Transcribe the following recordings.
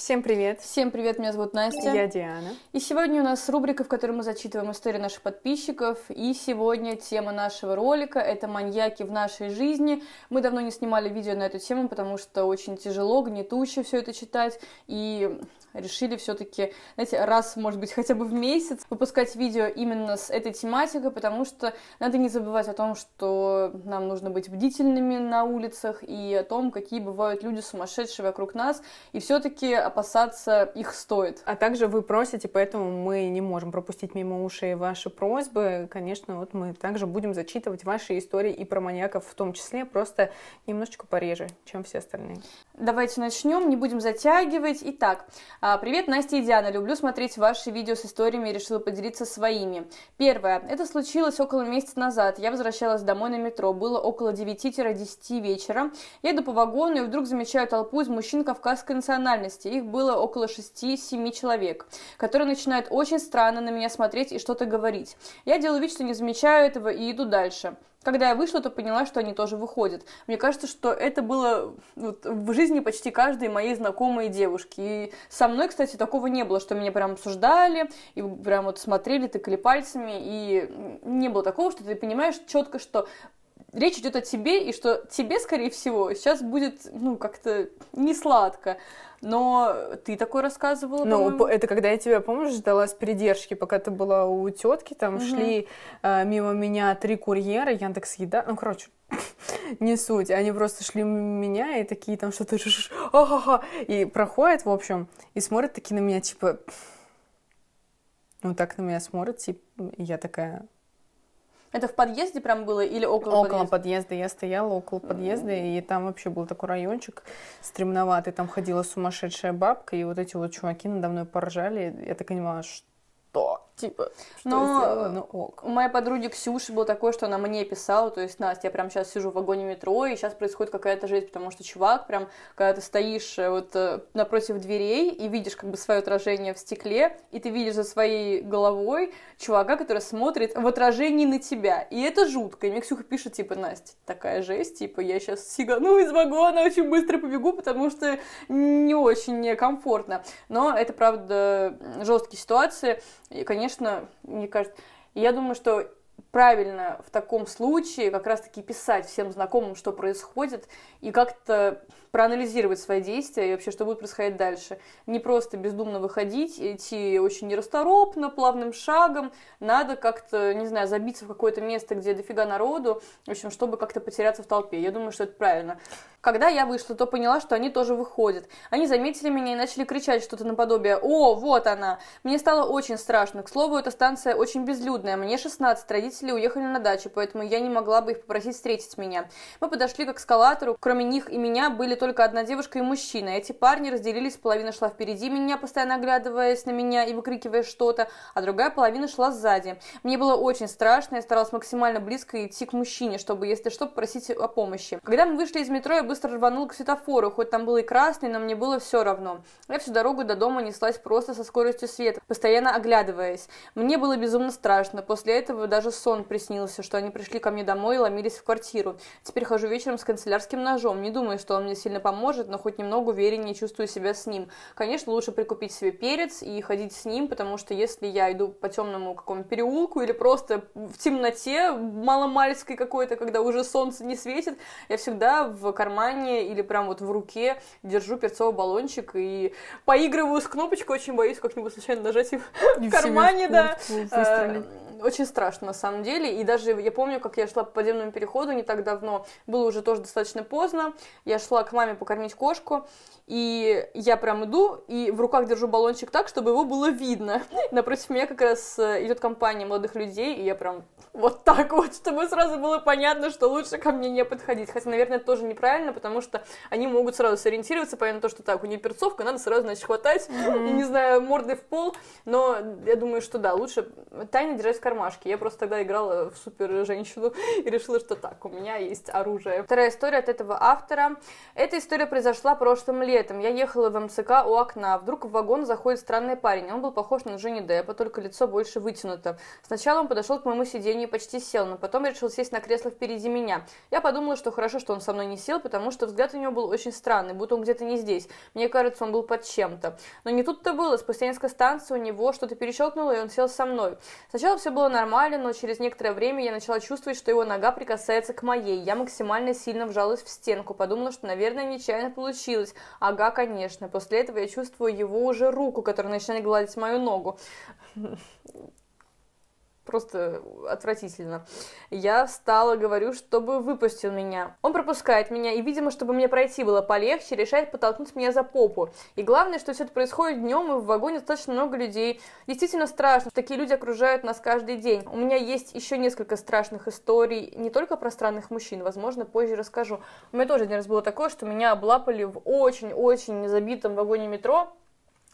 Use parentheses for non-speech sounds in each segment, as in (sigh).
Всем привет! Всем привет, меня зовут Настя. Я Диана. И сегодня у нас рубрика, в которой мы зачитываем истории наших подписчиков. И сегодня тема нашего ролика – это маньяки в нашей жизни. Мы давно не снимали видео на эту тему, потому что очень тяжело, гнетуще все это читать. И решили все-таки, знаете, раз, может быть, хотя бы в месяц выпускать видео именно с этой тематикой, потому что надо не забывать о том, что нам нужно быть бдительными на улицах и о том, какие бывают люди сумасшедшие вокруг нас. И все-таки опасаться их стоит. А также вы просите, поэтому мы не можем пропустить мимо ушей ваши просьбы. Конечно, вот мы также будем зачитывать ваши истории и про маньяков в том числе, просто немножечко пореже, чем все остальные. Давайте начнем, не будем затягивать. Итак, а, привет, Настя и Диана. Люблю смотреть ваши видео с историями и решила поделиться своими. Первое. Это случилось около месяца назад. Я возвращалась домой на метро. Было около 9-10 вечера. Еду по вагону и вдруг замечаю толпу из мужчин кавказской национальности. Их было около 6-7 человек, которые начинают очень странно на меня смотреть и что-то говорить. Я делаю вид, что не замечаю этого и иду дальше когда я вышла, то поняла, что они тоже выходят. Мне кажется, что это было вот, в жизни почти каждой моей знакомой девушки. И со мной, кстати, такого не было, что меня прям обсуждали, и прям вот смотрели, тыкали пальцами, и не было такого, что ты понимаешь четко, что речь идет о тебе, и что тебе, скорее всего, сейчас будет, ну, как-то не сладко. Но ты такое рассказывала. Ну, это когда я тебя, помнишь, ждала с придержки, пока ты была у тетки, там угу. шли э, мимо меня три курьера, Яндекс Еда, ну, короче, (laughs) не суть. Они просто шли мимо меня и такие там что-то, и проходят, в общем, и смотрят такие на меня, типа, ну, так на меня смотрят, типа, и я такая, это в подъезде прям было или около, около подъезда? Около подъезда. Я стояла около подъезда, mm-hmm. и там вообще был такой райончик стремноватый. Там ходила сумасшедшая бабка, и вот эти вот чуваки надо мной поржали. Я так понимала, что типа, что но сделала, ну ок. У моей подруги Ксюши было такое, что она мне писала, то есть, Настя, я прям сейчас сижу в вагоне метро, и сейчас происходит какая-то жизнь, потому что чувак прям, когда ты стоишь э, вот э, напротив дверей и видишь как бы свое отражение в стекле, и ты видишь за своей головой чувака, который смотрит в отражении на тебя, и это жутко. И мне Ксюха пишет, типа, Настя, такая жесть, типа, я сейчас сигану из вагона, очень быстро побегу, потому что не очень комфортно. Но это, правда, жесткие ситуации, и, конечно, конечно, мне кажется, я думаю, что правильно в таком случае как раз-таки писать всем знакомым, что происходит, и как-то проанализировать свои действия и вообще, что будет происходить дальше. Не просто бездумно выходить, идти очень нерасторопно, плавным шагом. Надо как-то, не знаю, забиться в какое-то место, где дофига народу, в общем, чтобы как-то потеряться в толпе. Я думаю, что это правильно. Когда я вышла, то поняла, что они тоже выходят. Они заметили меня и начали кричать что-то наподобие «О, вот она!». Мне стало очень страшно. К слову, эта станция очень безлюдная. Мне 16, родители родители уехали на дачу, поэтому я не могла бы их попросить встретить меня. Мы подошли к эскалатору. Кроме них и меня были только одна девушка и мужчина. Эти парни разделились, половина шла впереди меня, постоянно оглядываясь на меня и выкрикивая что-то, а другая половина шла сзади. Мне было очень страшно, я старалась максимально близко идти к мужчине, чтобы, если что, попросить о помощи. Когда мы вышли из метро, я быстро рванул к светофору, хоть там был и красный, но мне было все равно. Я всю дорогу до дома неслась просто со скоростью света, постоянно оглядываясь. Мне было безумно страшно, после этого даже сон сон приснился, что они пришли ко мне домой и ломились в квартиру. Теперь хожу вечером с канцелярским ножом. Не думаю, что он мне сильно поможет, но хоть немного увереннее чувствую себя с ним. Конечно, лучше прикупить себе перец и ходить с ним, потому что если я иду по темному какому-то переулку или просто в темноте маломальской какой-то, когда уже солнце не светит, я всегда в кармане или прям вот в руке держу перцовый баллончик и поигрываю с кнопочкой, очень боюсь как-нибудь случайно нажать и в кармане, да. Очень страшно, на самом деле. И даже я помню, как я шла по подземному переходу не так давно. Было уже тоже достаточно поздно. Я шла к маме покормить кошку. И я прям иду, и в руках держу баллончик так, чтобы его было видно. (laughs) Напротив меня как раз э, идет компания молодых людей, и я прям вот так вот, чтобы сразу было понятно, что лучше ко мне не подходить. Хотя, наверное, это тоже неправильно, потому что они могут сразу сориентироваться, понятно, то, что так, у нее перцовка, надо сразу, значит, хватать, mm-hmm. (laughs) и, не знаю, мордой в пол. Но я думаю, что да, лучше тайно держать в кармашки. Я просто тогда играла в супер женщину и решила, что так, у меня есть оружие. Вторая история от этого автора. Эта история произошла прошлым летом. Я ехала в МЦК у окна. Вдруг в вагон заходит странный парень. Он был похож на Джонни Деппа, только лицо больше вытянуто. Сначала он подошел к моему сиденью и почти сел, но потом решил сесть на кресло впереди меня. Я подумала, что хорошо, что он со мной не сел, потому что взгляд у него был очень странный, будто он где-то не здесь. Мне кажется, он был под чем-то. Но не тут-то было. Спустя несколько станций у него что-то перещелкнуло, и он сел со мной. Сначала все было было нормально, но через некоторое время я начала чувствовать, что его нога прикасается к моей. Я максимально сильно вжалась в стенку. Подумала, что, наверное, нечаянно получилось. Ага, конечно. После этого я чувствую его уже руку, которая начинает гладить мою ногу просто отвратительно. Я встала, говорю, чтобы выпустил меня. Он пропускает меня, и, видимо, чтобы мне пройти было полегче, решает потолкнуть меня за попу. И главное, что все это происходит днем, и в вагоне достаточно много людей. Действительно страшно, такие люди окружают нас каждый день. У меня есть еще несколько страшных историй, не только про странных мужчин, возможно, позже расскажу. У меня тоже один раз было такое, что меня облапали в очень-очень забитом вагоне метро,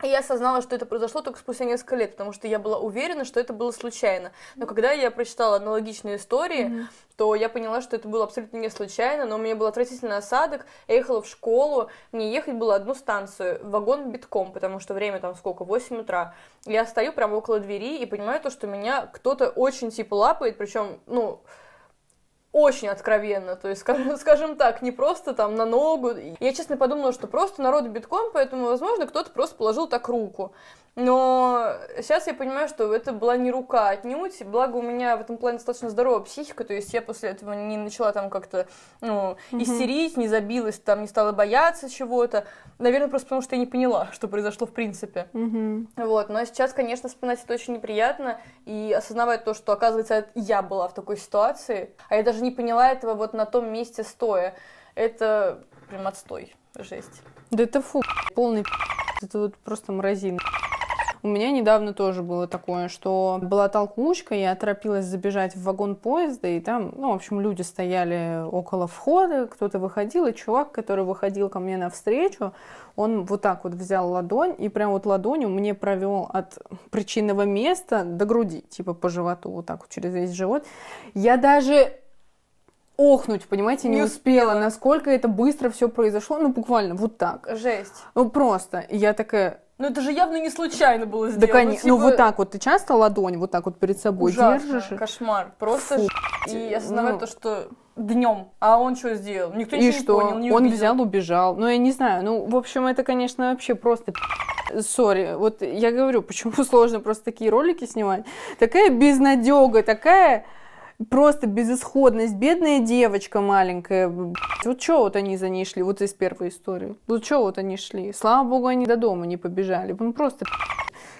и я осознала, что это произошло только спустя несколько лет, потому что я была уверена, что это было случайно. Но когда я прочитала аналогичные истории, mm-hmm. то я поняла, что это было абсолютно не случайно, но у меня был отвратительный осадок. Я ехала в школу, мне ехать было одну станцию, вагон битком, потому что время там сколько, 8 утра. Я стою прямо около двери и понимаю то, что меня кто-то очень типа лапает, причем, ну, очень откровенно, то есть, (laughs) скажем так, не просто там на ногу. Я, честно, подумала, что просто народ битком, поэтому, возможно, кто-то просто положил так руку. Но сейчас я понимаю, что это была не рука отнюдь. Благо, у меня в этом плане достаточно здоровая психика, то есть я после этого не начала там как-то ну, mm-hmm. истерить, не забилась, там не стала бояться чего-то. Наверное, просто потому что я не поняла, (laughs) что произошло в принципе. Mm-hmm. Вот. Но сейчас, конечно, вспоминать это очень неприятно и осознавать то, что, оказывается, я была в такой ситуации, а я даже не поняла этого вот на том месте стоя. Это прям отстой. Жесть. Да это фу, полный это вот просто мразин. У меня недавно тоже было такое, что была толкучка, я торопилась забежать в вагон поезда, и там, ну, в общем, люди стояли около входа, кто-то выходил, и чувак, который выходил ко мне навстречу, он вот так вот взял ладонь и прям вот ладонью мне провел от причинного места до груди, типа по животу, вот так вот через весь живот. Я даже охнуть, понимаете, не, не успела, успела, насколько это быстро все произошло, ну буквально вот так. Жесть. Ну просто, я такая, но ну, это же явно не случайно было сделано. Да, конечно. Ну, типа... ну вот так вот, ты часто ладонь вот так вот перед собой Ужасно. держишь? кошмар. Просто Фу. и осознавать ну... то, что днем. А он что сделал? Никто и ничего что? не понял, не Он увидел. взял, убежал. Ну, я не знаю. Ну, в общем, это, конечно, вообще просто сори. Вот я говорю, почему (laughs) сложно просто такие ролики снимать. Такая безнадега, такая просто безысходность, бедная девочка маленькая. Вот что вот они за ней шли, вот из первой истории. Вот что вот они шли. Слава богу, они до дома не побежали. Ну просто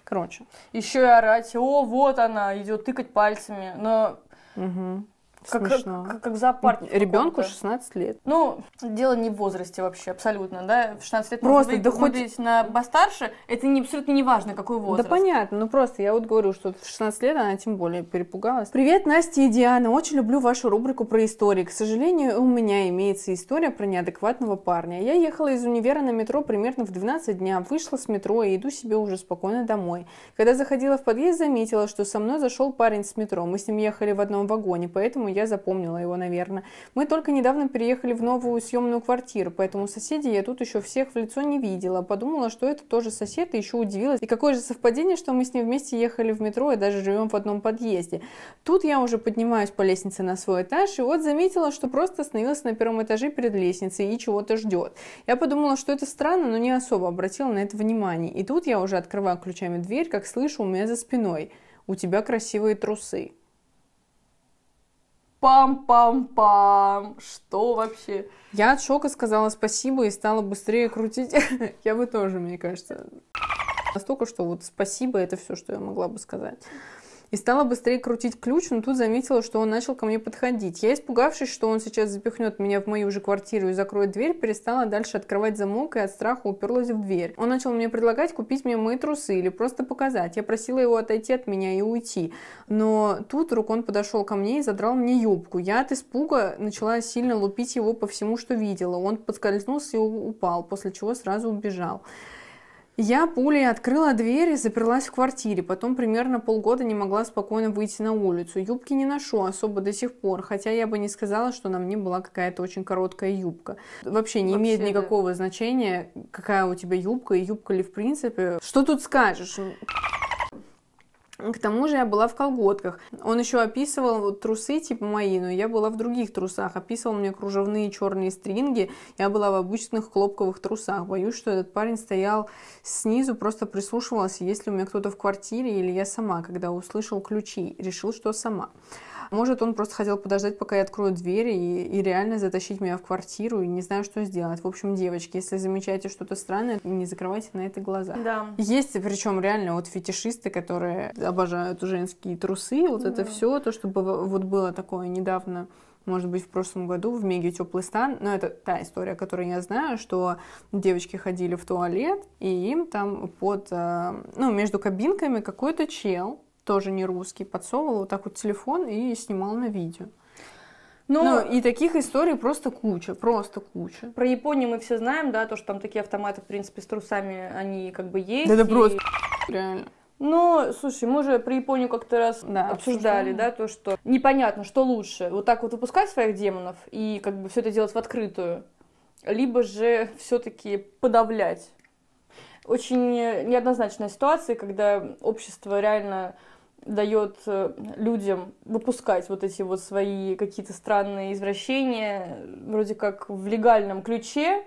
короче. Еще и орать, о, вот она, идет тыкать пальцами. Но Угу. Как, Смешно. Как, как, как зоопарк. Ребенку 16 лет. Ну, дело не в возрасте вообще, абсолютно, да. В 16 лет просто можно да хоть... на постарше, это не, абсолютно не важно, какой возраст. Да понятно, ну просто я вот говорю, что в 16 лет она тем более перепугалась. Привет, Настя и Диана, очень люблю вашу рубрику про истории. К сожалению, у меня имеется история про неадекватного парня. Я ехала из универа на метро примерно в 12 дня, вышла с метро и иду себе уже спокойно домой. Когда заходила в подъезд, заметила, что со мной зашел парень с метро. Мы с ним ехали в одном вагоне, поэтому я запомнила его, наверное. Мы только недавно переехали в новую съемную квартиру, поэтому соседей я тут еще всех в лицо не видела. Подумала, что это тоже сосед, и еще удивилась. И какое же совпадение, что мы с ним вместе ехали в метро и даже живем в одном подъезде. Тут я уже поднимаюсь по лестнице на свой этаж, и вот заметила, что просто остановилась на первом этаже перед лестницей и чего-то ждет. Я подумала, что это странно, но не особо обратила на это внимание. И тут я уже открываю ключами дверь, как слышу у меня за спиной. У тебя красивые трусы пам-пам-пам, что вообще? Я от шока сказала спасибо и стала быстрее крутить. (laughs) я бы тоже, мне кажется. Настолько, что вот спасибо, это все, что я могла бы сказать и стала быстрее крутить ключ, но тут заметила, что он начал ко мне подходить. Я, испугавшись, что он сейчас запихнет меня в мою же квартиру и закроет дверь, перестала дальше открывать замок и от страха уперлась в дверь. Он начал мне предлагать купить мне мои трусы или просто показать. Я просила его отойти от меня и уйти. Но тут вдруг он подошел ко мне и задрал мне юбку. Я от испуга начала сильно лупить его по всему, что видела. Он подскользнулся и упал, после чего сразу убежал. Я пулей открыла дверь и заперлась в квартире. Потом примерно полгода не могла спокойно выйти на улицу. Юбки не ношу особо до сих пор, хотя я бы не сказала, что на мне была какая-то очень короткая юбка. Вообще не Вообще, имеет никакого да. значения, какая у тебя юбка и юбка ли в принципе. Что тут скажешь? К тому же я была в колготках. Он еще описывал вот, трусы типа мои, но я была в других трусах. Описывал мне кружевные черные стринги. Я была в обычных хлопковых трусах. Боюсь, что этот парень стоял снизу, просто прислушивался, есть ли у меня кто-то в квартире или я сама, когда услышал ключи. Решил, что сама. Может, он просто хотел подождать, пока я открою дверь и, и реально затащить меня в квартиру, и не знаю, что сделать. В общем, девочки, если замечаете что-то странное, не закрывайте на это глаза. Да. Есть, причем реально вот фетишисты, которые обожают женские трусы, вот да. это все, то, чтобы вот было такое недавно может быть, в прошлом году в Меге теплый стан, но это та история, которую я знаю, что девочки ходили в туалет, и им там под, э, ну, между кабинками какой-то чел тоже не русский, подсовывал вот так вот телефон и снимал на видео. Но... Ну, ну, и таких историй просто куча, просто куча. Про Японию мы все знаем, да, то, что там такие автоматы, в принципе, с трусами, они как бы есть. Да это и... просто (laughs) реально. ну слушай, мы же про Японию как-то раз да, обсуждали, да, то, что непонятно, что лучше, вот так вот выпускать своих демонов и как бы все это делать в открытую, либо же все-таки подавлять. Очень неоднозначная ситуация, когда общество реально дает э, людям выпускать вот эти вот свои какие-то странные извращения, вроде как в легальном ключе,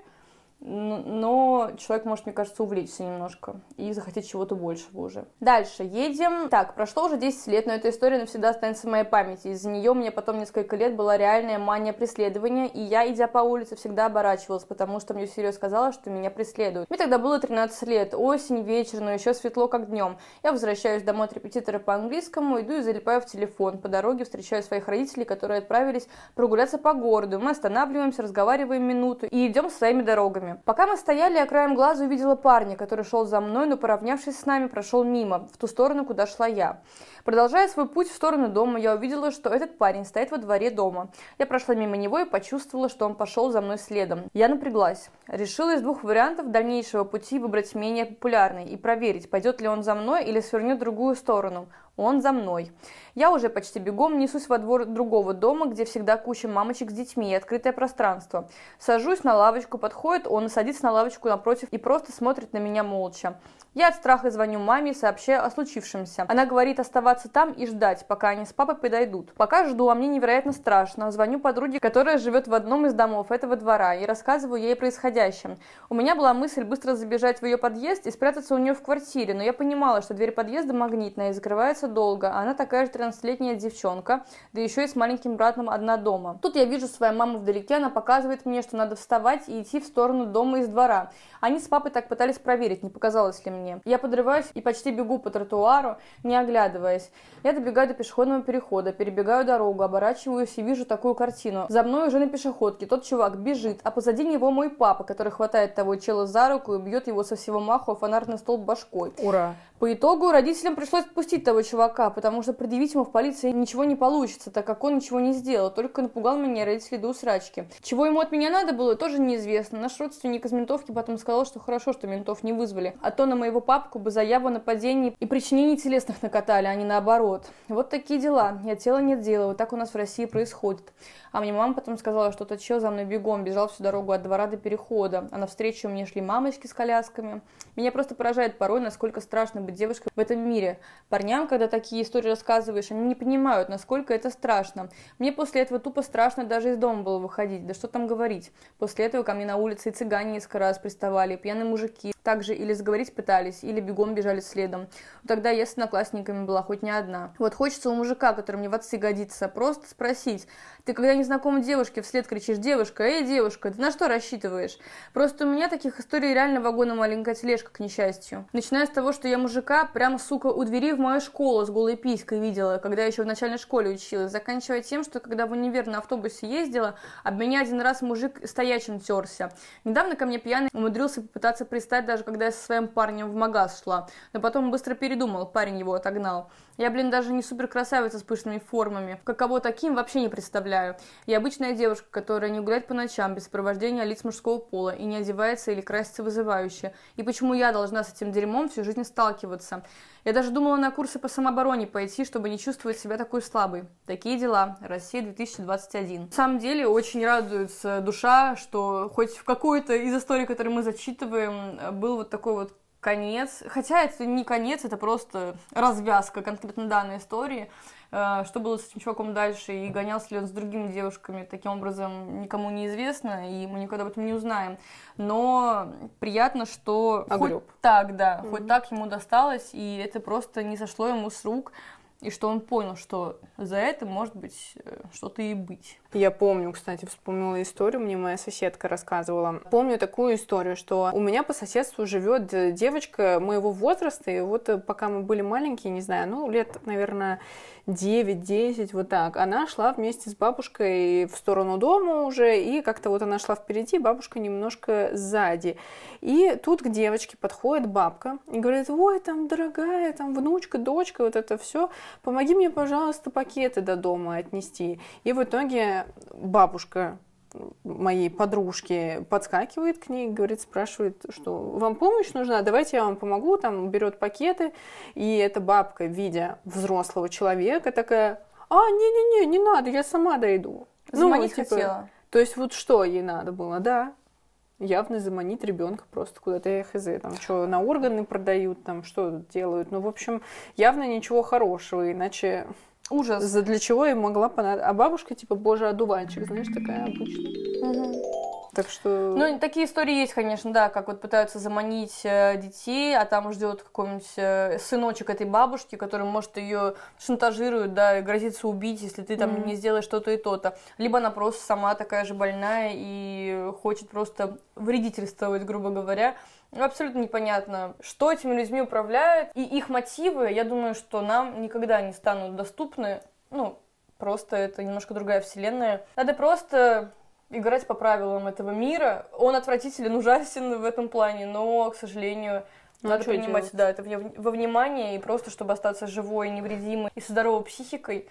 но человек может, мне кажется, увлечься немножко и захотеть чего-то большего уже. Дальше едем. Так, прошло уже 10 лет, но эта история навсегда останется в моей памяти. Из-за нее у меня потом несколько лет была реальная мания преследования, и я, идя по улице, всегда оборачивалась, потому что мне всерьез сказала, что меня преследуют. Мне тогда было 13 лет, осень, вечер, но еще светло, как днем. Я возвращаюсь домой от репетитора по английскому, иду и залипаю в телефон. По дороге встречаю своих родителей, которые отправились прогуляться по городу. Мы останавливаемся, разговариваем минуту и идем своими дорогами руками. Пока мы стояли, я краем глаза увидела парня, который шел за мной, но, поравнявшись с нами, прошел мимо, в ту сторону, куда шла я. Продолжая свой путь в сторону дома, я увидела, что этот парень стоит во дворе дома. Я прошла мимо него и почувствовала, что он пошел за мной следом. Я напряглась. Решила из двух вариантов дальнейшего пути выбрать менее популярный и проверить, пойдет ли он за мной или свернет в другую сторону. Он за мной. Я уже почти бегом несусь во двор другого дома, где всегда куча мамочек с детьми и открытое пространство. Сажусь на лавочку, подходит он и садится на лавочку напротив и просто смотрит на меня молча. Я от страха звоню маме и сообщаю о случившемся. Она говорит оставаться там и ждать, пока они с папой подойдут. Пока жду, а мне невероятно страшно. Звоню подруге, которая живет в одном из домов этого двора, и рассказываю ей о происходящем. У меня была мысль быстро забежать в ее подъезд и спрятаться у нее в квартире, но я понимала, что дверь подъезда магнитная и закрывается долго, а она такая же 13-летняя девчонка, да еще и с маленьким братом одна дома. Тут я вижу свою маму вдалеке, она показывает мне, что надо вставать и идти в сторону дома из двора. Они с папой так пытались проверить, не показалось ли мне мне. Я подрываюсь и почти бегу по тротуару, не оглядываясь. Я добегаю до пешеходного перехода, перебегаю дорогу, оборачиваюсь и вижу такую картину. За мной уже на пешеходке тот чувак бежит, а позади него мой папа, который хватает того чела за руку и бьет его со всего маху фонарный столб башкой. Ура! По итогу родителям пришлось отпустить того чувака, потому что предъявить ему в полиции ничего не получится, так как он ничего не сделал, только напугал меня родители до усрачки. Чего ему от меня надо было, тоже неизвестно. Наш родственник из ментовки потом сказал, что хорошо, что ментов не вызвали, а то на моей его папку бы заяву о нападении и причинении телесных накатали, а не наоборот. Вот такие дела. Я тела нет дела. Вот так у нас в России происходит. А мне мама потом сказала, что тот чел за мной бегом бежал всю дорогу от двора до перехода. А навстречу мне шли мамочки с колясками. Меня просто поражает порой, насколько страшно быть девушкой в этом мире. Парням, когда такие истории рассказываешь, они не понимают, насколько это страшно. Мне после этого тупо страшно даже из дома было выходить. Да что там говорить. После этого ко мне на улице и цыгане несколько раз приставали, и пьяные мужики также или заговорить пытались, или бегом бежали следом. Тогда я с одноклассниками была хоть не одна. Вот хочется у мужика, который мне в отцы годится, просто спросить. Ты когда незнакомой девушке вслед кричишь «девушка», «эй, девушка», ты на что рассчитываешь? Просто у меня таких историй реально вагона маленькая тележка, к несчастью. Начиная с того, что я мужика прямо, сука, у двери в мою школу с голой писькой видела, когда я еще в начальной школе училась, заканчивая тем, что когда в универ на автобусе ездила, об меня один раз мужик стоячим терся. Недавно ко мне пьяный умудрился попытаться пристать даже даже когда я со своим парнем в магаз шла. Но потом быстро передумал, парень его отогнал. Я, блин, даже не супер красавица с пышными формами. Каково таким, вообще не представляю. Я обычная девушка, которая не гуляет по ночам без сопровождения лиц мужского пола и не одевается или красится вызывающе. И почему я должна с этим дерьмом всю жизнь сталкиваться? Я даже думала на курсы по самообороне пойти, чтобы не чувствовать себя такой слабой. Такие дела. Россия 2021. На самом деле, очень радуется душа, что хоть в какой-то из историй, которые мы зачитываем, был вот такой вот конец, хотя это не конец, это просто развязка конкретно данной истории, э, что было с этим чуваком дальше, и гонялся ли он с другими девушками, таким образом, никому не известно, и мы никогда об этом не узнаем. Но приятно, что Огреб. хоть так, да, mm-hmm. хоть так ему досталось, и это просто не сошло ему с рук, и что он понял, что за это может быть э, что-то и быть. Я помню, кстати, вспомнила историю, мне моя соседка рассказывала. Помню такую историю, что у меня по соседству живет э, девочка моего возраста, и вот э, пока мы были маленькие, не знаю, ну, лет, наверное, 9-10, вот так, она шла вместе с бабушкой в сторону дома уже, и как-то вот она шла впереди, бабушка немножко сзади. И тут к девочке подходит бабка и говорит, ой, там, дорогая, там, внучка, дочка, вот это все, помоги мне, пожалуйста, пакеты до дома отнести. И в итоге бабушка моей подружки подскакивает к ней, говорит, спрашивает, что вам помощь нужна, давайте я вам помогу, там берет пакеты, и эта бабка, видя взрослого человека, такая, а, не-не-не, не надо, я сама дойду. Ну, заманить ну, типа, хотела. То есть вот что ей надо было, да, явно заманить ребенка просто куда-то я хз, там что на органы продают, там что делают, ну в общем явно ничего хорошего, иначе Ужас. За для чего я могла понадобиться. А бабушка типа, боже, одуванчик, знаешь, такая обычная. Угу. Так что... Ну, такие истории есть, конечно, да, как вот пытаются заманить э, детей, а там ждет какой-нибудь э, сыночек этой бабушки, который, может, ее шантажирует, да, и грозится убить, если ты там mm-hmm. не сделаешь что-то и то-то. Либо она просто сама такая же больная и хочет просто вредительствовать, грубо говоря. Ну, абсолютно непонятно, что этими людьми управляют и их мотивы, я думаю, что нам никогда не станут доступны, ну, просто это немножко другая вселенная. Надо просто играть по правилам этого мира. Он отвратителен, ужасен в этом плане, но, к сожалению, ну, надо принимать делать? да, это во внимание, и просто, чтобы остаться живой, невредимой и со здоровой психикой,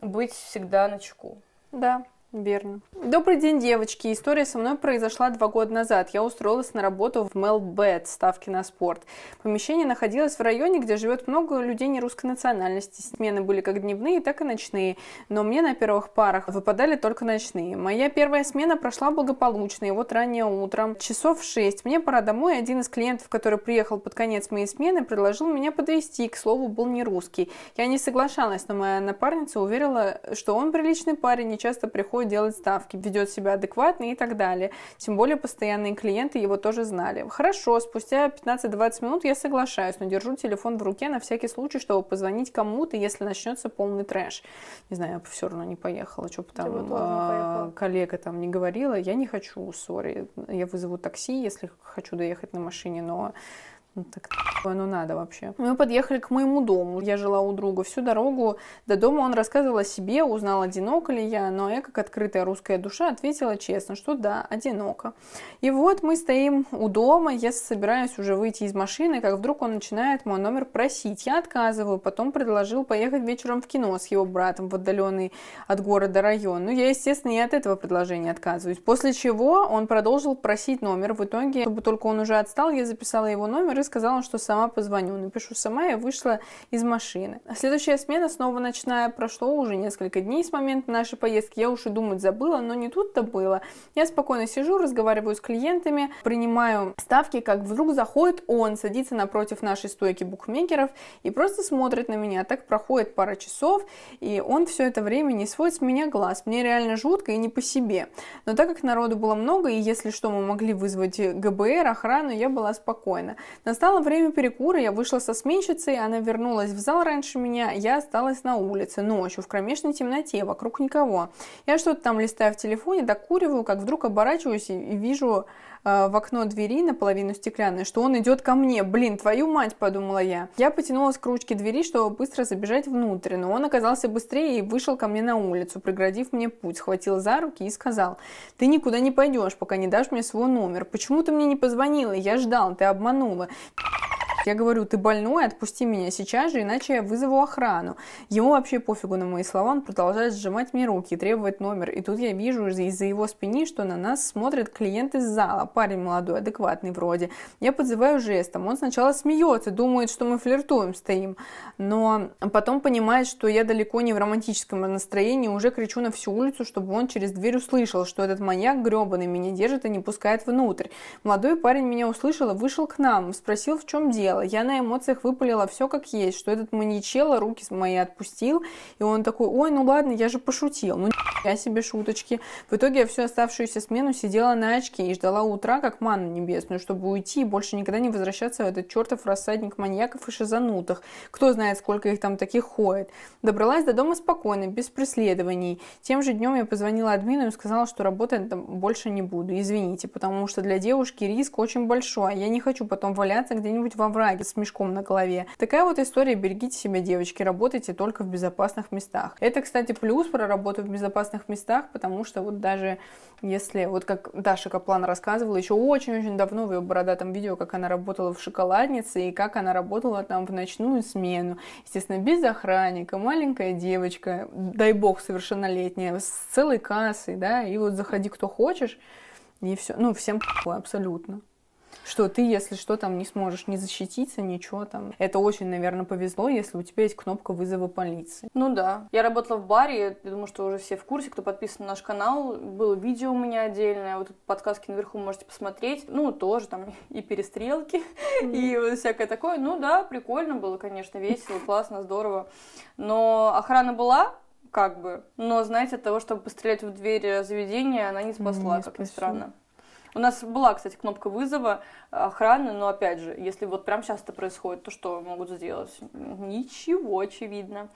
быть всегда на чеку. Да, Верно. Добрый день, девочки. История со мной произошла два года назад. Я устроилась на работу в Мелбет, ставки на спорт. Помещение находилось в районе, где живет много людей нерусской национальности. Смены были как дневные, так и ночные. Но мне на первых парах выпадали только ночные. Моя первая смена прошла благополучно. И вот ранее утром, часов в шесть, мне пора домой. Один из клиентов, который приехал под конец моей смены, предложил меня подвести. К слову, был не русский. Я не соглашалась, но моя напарница уверила, что он приличный парень и часто приходит готовы делать ставки, ведет себя адекватно и так далее. Тем более постоянные клиенты его тоже знали. Хорошо, спустя 15-20 минут я соглашаюсь, но держу телефон в руке на всякий случай, чтобы позвонить кому-то, если начнется полный трэш. Не знаю, я все равно не поехала, что бы там а, коллега там не говорила. Я не хочу, сори, я вызову такси, если хочу доехать на машине, но ну, так оно надо вообще. Мы подъехали к моему дому. Я жила у друга. Всю дорогу до дома он рассказывал о себе, узнал, одинок ли я. Но я, как открытая русская душа, ответила честно, что да, одиноко. И вот мы стоим у дома. Я собираюсь уже выйти из машины, как вдруг он начинает мой номер просить. Я отказываю. Потом предложил поехать вечером в кино с его братом в отдаленный от города район. Ну, я, естественно, и от этого предложения отказываюсь. После чего он продолжил просить номер. В итоге, чтобы только он уже отстал, я записала его номер сестры сказала, что сама позвоню. Напишу сама, я вышла из машины. А следующая смена снова ночная. Прошло уже несколько дней с момента нашей поездки. Я уж и думать забыла, но не тут-то было. Я спокойно сижу, разговариваю с клиентами, принимаю ставки, как вдруг заходит он, садится напротив нашей стойки букмекеров и просто смотрит на меня. Так проходит пара часов, и он все это время не сводит с меня глаз. Мне реально жутко и не по себе. Но так как народу было много, и если что, мы могли вызвать ГБР, охрану, я была спокойна. На Настало время перекура, я вышла со сменщицей, она вернулась в зал раньше меня, я осталась на улице ночью в кромешной темноте, вокруг никого. Я что-то там листаю в телефоне, докуриваю, как вдруг оборачиваюсь и вижу Э, в окно двери, наполовину стеклянное, что он идет ко мне. Блин, твою мать, подумала я. Я потянулась к ручке двери, чтобы быстро забежать внутрь, но он оказался быстрее и вышел ко мне на улицу, преградив мне путь, схватил за руки и сказал, ты никуда не пойдешь, пока не дашь мне свой номер. Почему ты мне не позвонила? Я ждал, ты обманула. Я говорю, ты больной, отпусти меня сейчас же, иначе я вызову охрану. Ему вообще пофигу на мои слова, он продолжает сжимать мне руки, требовать номер. И тут я вижу из-за его спини, что на нас смотрят клиент из зала, парень молодой, адекватный вроде. Я подзываю жестом, он сначала смеется, думает, что мы флиртуем, стоим, но потом понимает, что я далеко не в романтическом настроении, уже кричу на всю улицу, чтобы он через дверь услышал, что этот маньяк гребаный меня держит и не пускает внутрь. Молодой парень меня услышал и вышел к нам, спросил, в чем дело сделала. Я на эмоциях выпалила все как есть, что этот маньячело руки мои отпустил, и он такой, ой, ну ладно, я же пошутил, ну я себе шуточки. В итоге я всю оставшуюся смену сидела на очке и ждала утра, как манну небесную, чтобы уйти и больше никогда не возвращаться в этот чертов рассадник маньяков и шизанутых. Кто знает, сколько их там таких ходит. Добралась до дома спокойно, без преследований. Тем же днем я позвонила админу и сказала, что работать там больше не буду, извините, потому что для девушки риск очень большой, а я не хочу потом валяться где-нибудь во враг фраге с мешком на голове. Такая вот история, берегите себя, девочки, работайте только в безопасных местах. Это, кстати, плюс про работу в безопасных местах, потому что вот даже если, вот как Даша Каплан рассказывала еще очень-очень давно в ее бородатом видео, как она работала в шоколаднице и как она работала там в ночную смену. Естественно, без охранника, маленькая девочка, дай бог, совершеннолетняя, с целой кассой, да, и вот заходи кто хочешь, и все, ну, всем абсолютно. Что ты, если что, там не сможешь не защититься, ничего там. Это очень, наверное, повезло, если у тебя есть кнопка вызова полиции. Ну да. Я работала в баре, я думаю, что уже все в курсе, кто подписан на наш канал. Было видео у меня отдельное, вот подсказки наверху можете посмотреть. Ну, тоже там (laughs) и перестрелки, mm. и вот всякое такое. Ну да, прикольно было, конечно, весело, классно, здорово. Но охрана была, как бы. Но, знаете, от того, чтобы пострелять в дверь заведения, она не спасла, не как ни странно. У нас была, кстати, кнопка вызова э, охраны, но опять же, если вот прям сейчас это происходит, то что могут сделать? Ничего, очевидно.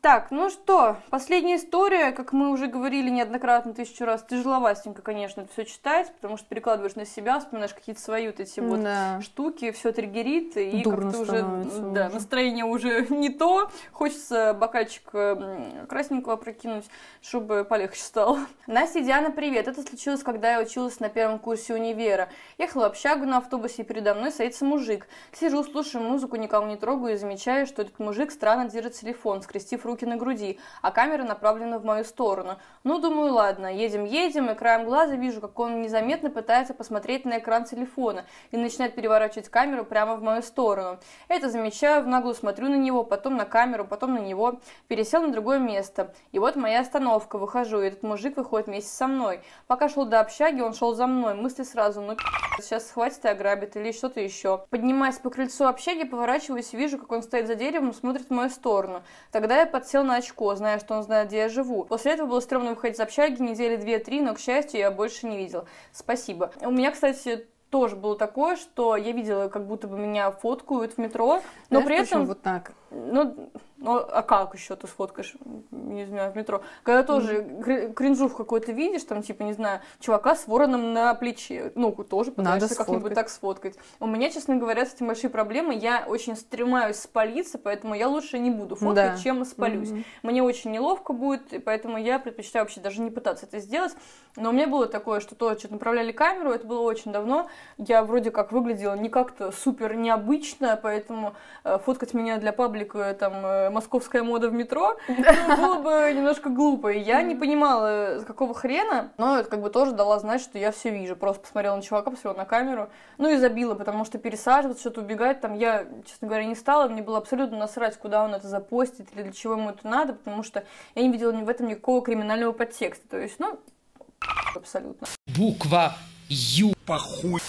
Так, ну что, последняя история, как мы уже говорили неоднократно тысячу раз, тяжеловастенько, конечно, это все читать, потому что перекладываешь на себя, вспоминаешь какие-то свои вот эти вот штуки, все триггерит, и как-то уже, настроение уже (laughs) не то, хочется бокальчик э, красненького прокинуть, чтобы полегче стало. (laughs) Настя, Диана, привет! Это случилось, когда я училась на первом первом курсе универа. Ехала в общагу на автобусе, и передо мной садится мужик. Сижу, слушаю музыку, никого не трогаю и замечаю, что этот мужик странно держит телефон, скрестив руки на груди, а камера направлена в мою сторону. Ну, думаю, ладно, едем-едем, и краем глаза вижу, как он незаметно пытается посмотреть на экран телефона и начинает переворачивать камеру прямо в мою сторону. Это замечаю, в наглую смотрю на него, потом на камеру, потом на него, пересел на другое место. И вот моя остановка, выхожу, и этот мужик выходит вместе со мной. Пока шел до общаги, он шел за мной мной, мысли сразу, ну сейчас хватит и ограбит или что-то еще. Поднимаясь по крыльцу общения, поворачиваюсь вижу, как он стоит за деревом смотрит в мою сторону. Тогда я подсел на очко, зная, что он знает, где я живу. После этого было стрёмно выходить из общаги недели две-три, но, к счастью, я больше не видел. Спасибо. У меня, кстати, тоже было такое, что я видела, как будто бы меня фоткают в метро, но Знаешь, при этом... вот так? Ну, ну, а как еще ты сфоткаешь, не знаю, в метро? Когда тоже mm-hmm. кринжу какой-то видишь, там, типа, не знаю, чувака с вороном на плече, ну, тоже пытаешься как-нибудь так сфоткать. У меня, честно говоря, с этим большие проблемы. Я очень стремаюсь спалиться, поэтому я лучше не буду фоткать, да. чем спалюсь. Mm-hmm. Мне очень неловко будет, и поэтому я предпочитаю вообще даже не пытаться это сделать. Но у меня было такое, что то, что направляли камеру, это было очень давно. Я вроде как выглядела не как-то супер необычно, поэтому э, фоткать меня для паблика паблику э, там э, «Московская мода в метро», (laughs) ну, было бы немножко глупо. И я не понимала, э, с какого хрена, но это как бы тоже дала знать, что я все вижу. Просто посмотрела на чувака, посмотрела на камеру, ну и забила, потому что пересаживаться, что-то убегать, там я, честно говоря, не стала, мне было абсолютно насрать, куда он это запостит или для чего ему это надо, потому что я не видела в этом никакого криминального подтекста. То есть, ну, абсолютно. Буква Ю похуй.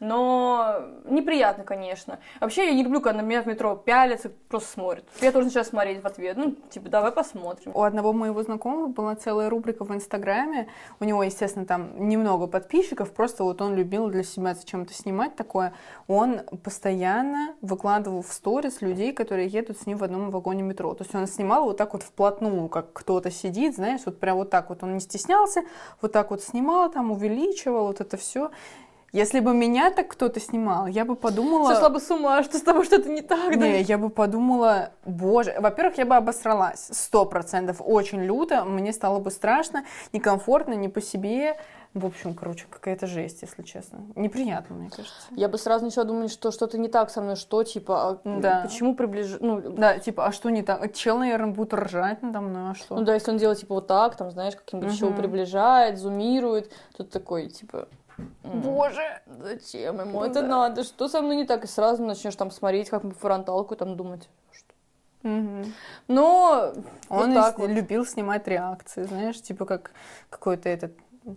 Но неприятно, конечно. Вообще, я не люблю, когда на меня в метро пялятся, просто смотрят. Я тоже сейчас смотреть в ответ. Ну, типа, давай посмотрим. У одного моего знакомого была целая рубрика в Инстаграме. У него, естественно, там немного подписчиков. Просто вот он любил для себя зачем-то снимать такое. Он постоянно выкладывал в сторис людей, которые едут с ним в одном вагоне метро. То есть он снимал вот так вот вплотную, как кто-то сидит, знаешь, вот прям вот так вот. Он не стеснялся, вот так вот снимал, там увеличивал вот это все. Если бы меня так кто-то снимал, я бы подумала... Сошла бы с ума, что с тобой что-то не так, Не, я бы подумала, боже... Во-первых, я бы обосралась, сто процентов, очень люто, мне стало бы страшно, некомфортно, не по себе. В общем, короче, какая-то жесть, если честно. Неприятно, мне кажется. Я бы сразу начала думать, что что-то не так со мной, что, типа, а да. почему приближ... Ну, да, типа, а что не так? Чел, наверное, будет ржать надо мной, а что? Ну да, если он делает, типа, вот так, там, знаешь, каким-то угу. чего приближает, зумирует, тут такой, типа, Боже, зачем ему это надо? Что со мной не так? И сразу начнешь там смотреть, как фронталку там думать. Угу. Но он вот так вот. любил снимать реакции, знаешь, типа как какой-то этот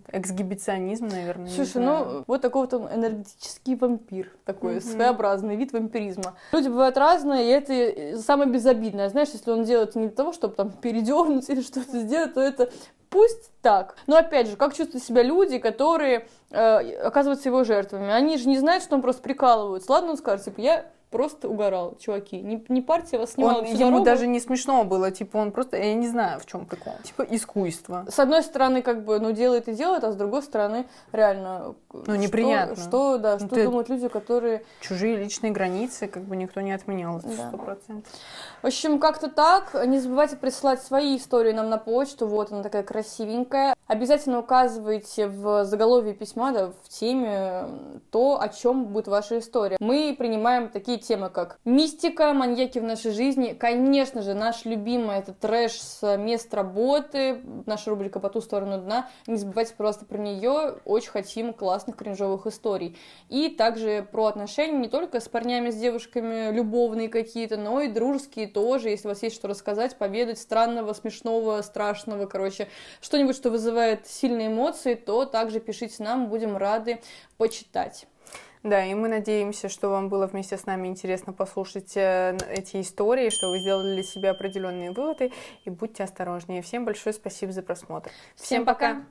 эксгибиционизм, наверное. Слушай, ну вот такой вот он энергетический вампир, такой mm-hmm. своеобразный вид вампиризма. Люди бывают разные, и это э, самое безобидное. Знаешь, если он делает не для того, чтобы там передернуть (laughs) или что-то сделать, то это пусть так. Но опять же, как чувствуют себя люди, которые Э, оказываются его жертвами. Они же не знают, что он просто прикалывается. Ладно, он скажет, типа, я просто угорал, чуваки. Не, не партия вас снимала он, Ему дорогу. даже не смешно было, типа он просто, я не знаю, в чем прикол. Типа искусство. С одной стороны, как бы, ну, делает и делает, а с другой стороны, реально... Ну, неприятно. Что, что да, ну, что Ты думают люди, которые... Чужие личные границы, как бы, никто не отменял, сто процентов. Да. В общем, как-то так. Не забывайте присылать свои истории нам на почту, вот она такая красивенькая. Обязательно указывайте в заголовье письма надо в теме то, о чем будет ваша история. Мы принимаем такие темы, как мистика, маньяки в нашей жизни. Конечно же, наш любимый это трэш с мест работы, наша рубрика «По ту сторону дна». Не забывайте просто про нее. Очень хотим классных кринжовых историй. И также про отношения не только с парнями, с девушками, любовные какие-то, но и дружеские тоже. Если у вас есть что рассказать, поведать странного, смешного, страшного, короче, что-нибудь, что вызывает сильные эмоции, то также пишите нам, будем рады почитать. Да, и мы надеемся, что вам было вместе с нами интересно послушать э, эти истории, что вы сделали для себя определенные выводы, и будьте осторожнее. Всем большое спасибо за просмотр. Всем, Всем пока! пока.